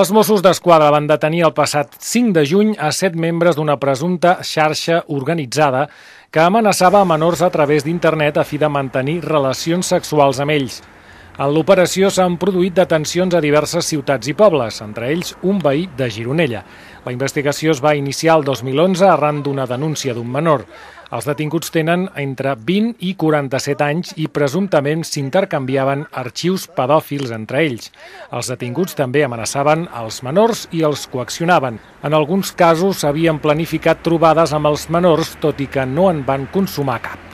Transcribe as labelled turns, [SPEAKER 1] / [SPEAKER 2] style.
[SPEAKER 1] Els Mossos d'Esquadra van detenir el passat 5 de juny a set membres d'una presumpta xarxa organitzada que amenaçava a menors a través d'internet a fi de mantenir relacions sexuals amb ells. En l'operació s'han produït detencions a diverses ciutats i pobles, entre ells un veí de Gironella. La investigació es va iniciar el 2011 arran d'una denúncia d'un menor. Els detinguts tenen entre 20 i 47 anys i presumptament s'intercanviaven arxius pedòfils entre ells. Els detinguts també amenaçaven els menors i els coaccionaven. En alguns casos s'havien planificat trobades amb els menors, tot i que no en van consumar cap.